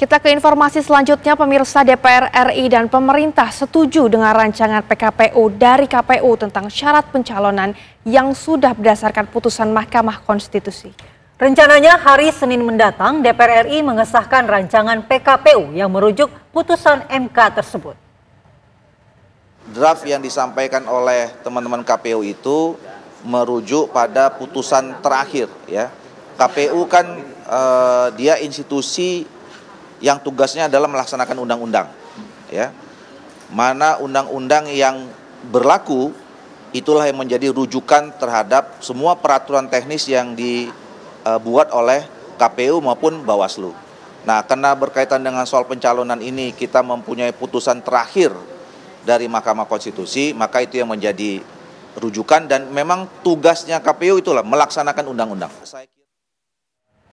Kita ke informasi selanjutnya, pemirsa DPR RI dan pemerintah setuju dengan rancangan PKPU dari KPU tentang syarat pencalonan yang sudah berdasarkan putusan Mahkamah Konstitusi. Rencananya hari Senin mendatang DPR RI mengesahkan rancangan PKPU yang merujuk putusan MK tersebut. Draft yang disampaikan oleh teman-teman KPU itu merujuk pada putusan terakhir ya. KPU kan eh, dia institusi yang tugasnya adalah melaksanakan undang-undang. Ya. Mana undang-undang yang berlaku itulah yang menjadi rujukan terhadap semua peraturan teknis yang dibuat oleh KPU maupun Bawaslu. Nah, karena berkaitan dengan soal pencalonan ini kita mempunyai putusan terakhir dari Mahkamah Konstitusi, maka itu yang menjadi rujukan dan memang tugasnya KPU itulah melaksanakan undang-undang.